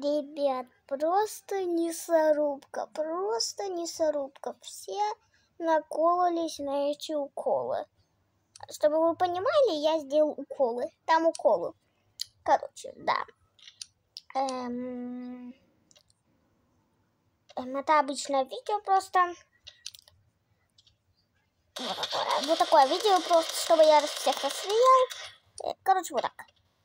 Ребят, просто несорубка, просто несорубка, Все накололись на эти уколы. Чтобы вы понимали, я сделал уколы. Там уколы. Короче, да. Эм, эм... это обычное видео просто. Вот такое, вот такое видео просто, чтобы я всех рассмеял. Э, короче, вот так.